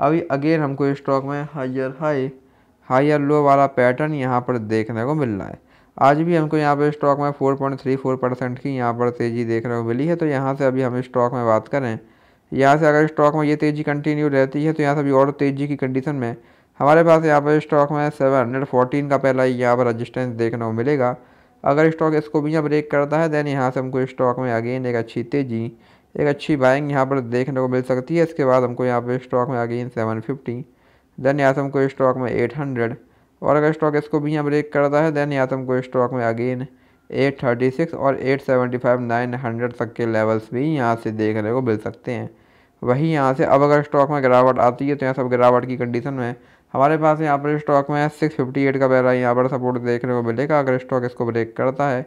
अभी अगेन हमको स्टॉक में हायर हाई हायर लो वाला पैटर्न यहाँ पर देखने को मिल रहा है आज भी हमको यहाँ पर स्टॉक में 4.34 परसेंट की यहाँ पर तेज़ी देखने को मिली है तो यहाँ से अभी हम स्टॉक में बात करें यहाँ से अगर स्टॉक में ये तेज़ी कंटिन्यू रहती है तो यहाँ से अभी और तेज़ी की कंडीशन में हमारे पास यहाँ पर स्टॉक में सेवन का पहला यहाँ पर रजिस्टेंस देखने को मिलेगा अगर स्टॉक इसको भी यहाँ ब्रेक करता है देन यहाँ से हमको स्टॉक में अगेन एक अच्छी तेज़ी एक अच्छी बाइंग यहाँ पर देखने को मिल सकती है इसके बाद हमको यहाँ पर स्टॉक में आ गई सेवन फिफ्टी देन यहाँ से हमको स्टॉक में एट हंड्रेड और अगर स्टॉक इसको भी यहाँ ब्रेक करता है देन यहाँ से हमको स्टॉक में अगेन एट थर्टी सिक्स और eight seventy five nine hundred तक के लेवल्स भी यहाँ से देखने को मिल सकते हैं वहीं यहाँ से अब अगर स्टॉक में गिरावट आती है तो यहाँ सब गिरावट की कंडीशन में हमारे पास यहाँ पर स्टॉक में सिक्स फिफ्टी एट का बहरा यहाँ पर सपोर्ट देखने को मिलेगा अगर स्टॉक इसको ब्रेक करता है